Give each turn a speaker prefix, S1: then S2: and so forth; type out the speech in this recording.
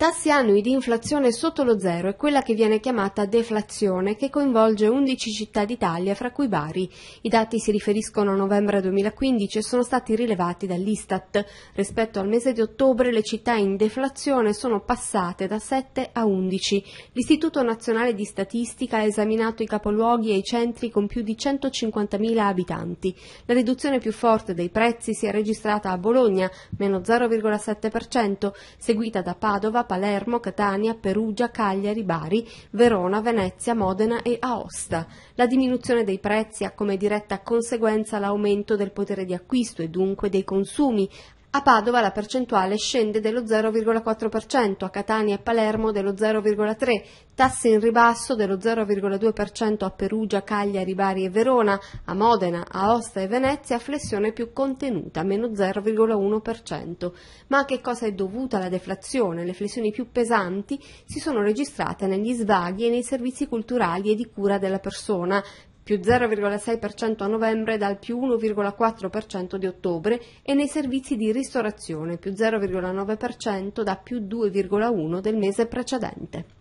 S1: Tassi annui di inflazione sotto lo zero è quella che viene chiamata deflazione, che coinvolge 11 città d'Italia, fra cui Bari. I dati si riferiscono a novembre 2015 e sono stati rilevati dall'Istat. Rispetto al mese di ottobre le città in deflazione sono passate da 7 a 11. L'Istituto Nazionale di Statistica ha esaminato i capoluoghi e i centri con più di 150.000 abitanti. La riduzione più forte dei prezzi si è registrata a Bologna, meno 0,7%, seguita da Padova, Palermo, Catania, Perugia, Cagliari, Bari, Verona, Venezia, Modena e Aosta. La diminuzione dei prezzi ha come diretta conseguenza l'aumento del potere di acquisto e dunque dei consumi, a Padova la percentuale scende dello 0,4%, a Catania e Palermo dello 0,3%, tasse in ribasso dello 0,2% a Perugia, Cagliari, Bari e Verona, a Modena, Aosta e Venezia flessione più contenuta, meno 0,1%. Ma a che cosa è dovuta la deflazione? Le flessioni più pesanti si sono registrate negli svaghi e nei servizi culturali e di cura della persona, più 0,6% a novembre dal più 1,4% di ottobre e nei servizi di ristorazione più 0,9% da più 2,1% del mese precedente.